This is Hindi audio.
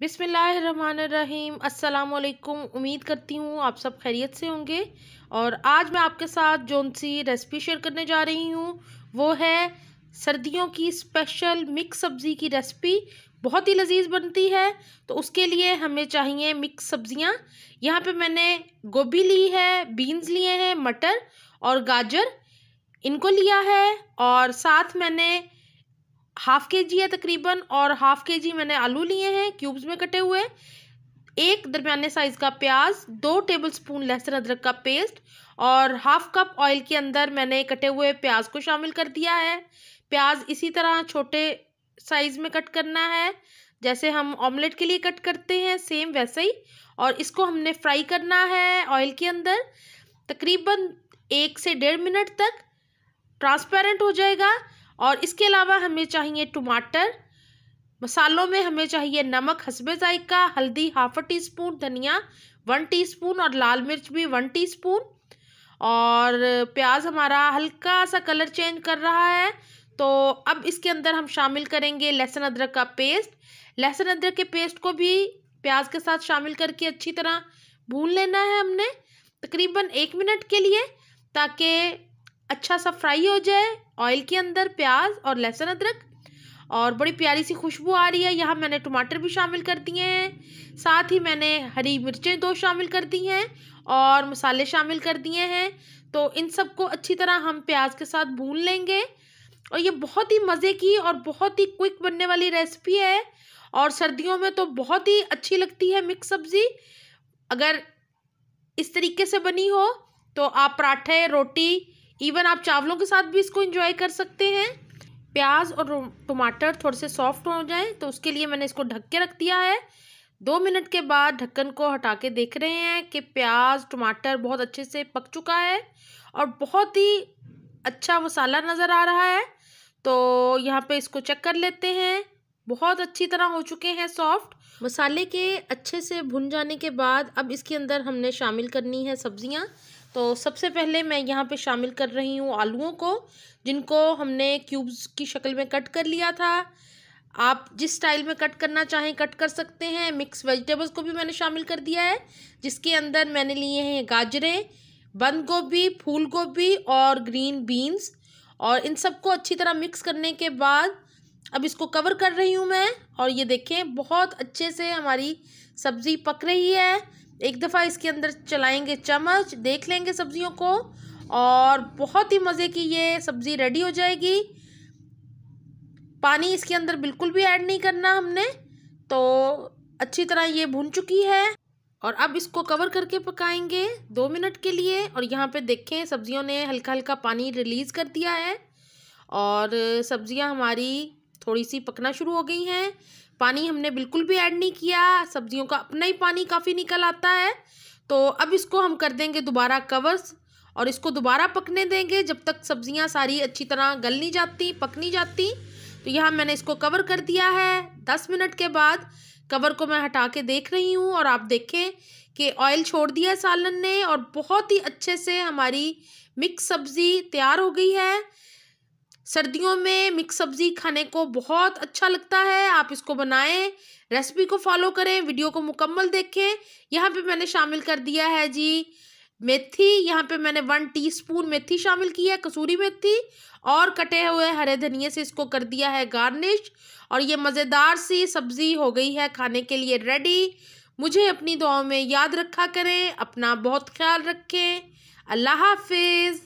बिसमीम अल्लाम उम्मीद करती हूँ आप सब खैरियत से होंगे और आज मैं आपके साथ जौन सी रेसिपी शेयर करने जा रही हूँ वो है सर्दियों की स्पेशल मिक्स सब्ज़ी की रेसिपी बहुत ही लजीज बनती है तो उसके लिए हमें चाहिए मिक्स सब्ज़ियाँ यहाँ पे मैंने गोभी ली है बीन्स लिए हैं मटर और गाजर इनको लिया है और साथ मैंने हाफ़ के जी है तकरीबन और हाफ़ के जी मैंने आलू लिए हैं क्यूब्स में कटे हुए एक दरमियाने साइज़ का प्याज दो टेबल स्पून लहसुन अदरक का पेस्ट और हाफ़ कप ऑयल के अंदर मैंने कटे हुए प्याज को शामिल कर दिया है प्याज इसी तरह छोटे साइज़ में कट करना है जैसे हम ऑमलेट के लिए कट करते हैं सेम वैसे ही और इसको हमने फ्राई करना है ऑयल के अंदर तकरीबन एक से डेढ़ मिनट तक ट्रांसपेरेंट हो जाएगा और इसके अलावा हमें चाहिए टमाटर मसालों में हमें चाहिए नमक हसबे जायका हल्दी हाफ टी स्पून धनिया वन टी स्पून और लाल मिर्च भी वन टी स्पून और प्याज हमारा हल्का सा कलर चेंज कर रहा है तो अब इसके अंदर हम शामिल करेंगे लहसुन अदरक का पेस्ट लहसुन अदरक के पेस्ट को भी प्याज के साथ शामिल करके अच्छी तरह भून लेना है हमने तकरीबन एक मिनट के लिए ताकि अच्छा सा फ्राई हो जाए ऑयल के अंदर प्याज और लहसुन अदरक और बड़ी प्यारी सी खुशबू आ रही है यहाँ मैंने टमाटर भी शामिल कर दिए हैं साथ ही मैंने हरी मिर्चें दो शामिल कर दी हैं और मसाले शामिल कर दिए हैं तो इन सब को अच्छी तरह हम प्याज के साथ भून लेंगे और ये बहुत ही मज़े की और बहुत ही क्विक बनने वाली रेसिपी है और सर्दियों में तो बहुत ही अच्छी लगती है मिक्स सब्ज़ी अगर इस तरीके से बनी हो तो आप पराठे रोटी इवन आप चावलों के साथ भी इसको इंजॉय कर सकते हैं प्याज और टमाटर थोड़े से सॉफ्ट हो जाएं तो उसके लिए मैंने इसको ढक के रख दिया है दो मिनट के बाद ढक्कन को हटा के देख रहे हैं कि प्याज टमाटर बहुत अच्छे से पक चुका है और बहुत ही अच्छा मसाला नज़र आ रहा है तो यहाँ पे इसको चेक कर लेते हैं बहुत अच्छी तरह हो चुके हैं सॉफ्ट मसाले के अच्छे से भुन जाने के बाद अब इसके अंदर हमने शामिल करनी है सब्ज़ियाँ तो सबसे पहले मैं यहाँ पे शामिल कर रही हूँ आलूओं को जिनको हमने क्यूब्स की शक्ल में कट कर लिया था आप जिस स्टाइल में कट करना चाहें कट कर सकते हैं मिक्स वेजिटेबल्स को भी मैंने शामिल कर दिया है जिसके अंदर मैंने लिए हैं गाजरें बंद गोभी फूल गोभी और ग्रीन बीन्स और इन सबको अच्छी तरह मिक्स करने के बाद अब इसको कवर कर रही हूँ मैं और ये देखें बहुत अच्छे से हमारी सब्ज़ी पक रही है एक दफ़ा इसके अंदर चलाएंगे चम्मच देख लेंगे सब्ज़ियों को और बहुत ही मज़े की ये सब्ज़ी रेडी हो जाएगी पानी इसके अंदर बिल्कुल भी ऐड नहीं करना हमने तो अच्छी तरह ये भुन चुकी है और अब इसको कवर करके पकाएंगे दो मिनट के लिए और यहाँ पे देखें सब्जियों ने हल्का हल्का पानी रिलीज़ कर दिया है और सब्जियाँ हमारी थोड़ी सी पकना शुरू हो गई हैं पानी हमने बिल्कुल भी ऐड नहीं किया सब्जियों का अपना ही पानी काफ़ी निकल आता है तो अब इसको हम कर देंगे दोबारा कवर्स और इसको दोबारा पकने देंगे जब तक सब्जियां सारी अच्छी तरह गल नहीं जाती पक नहीं जाती तो यहाँ मैंने इसको कवर कर दिया है दस मिनट के बाद कवर को मैं हटा के देख रही हूँ और आप देखें कि ऑयल छोड़ दिया है सालन ने और बहुत ही अच्छे से हमारी मिक्स सब्ज़ी तैयार हो गई है सर्दियों में मिक्स सब्ज़ी खाने को बहुत अच्छा लगता है आप इसको बनाएं रेसिपी को फॉलो करें वीडियो को मुकम्मल देखें यहाँ पे मैंने शामिल कर दिया है जी मेथी यहाँ पे मैंने वन टीस्पून मेथी शामिल की है कसूरी मेथी और कटे हुए हरे धनिए से इसको कर दिया है गार्निश और ये मज़ेदार सी सब्ज़ी हो गई है खाने के लिए रेडी मुझे अपनी दुआओं में याद रखा करें अपना बहुत ख्याल रखें अल्लाह हाफिज़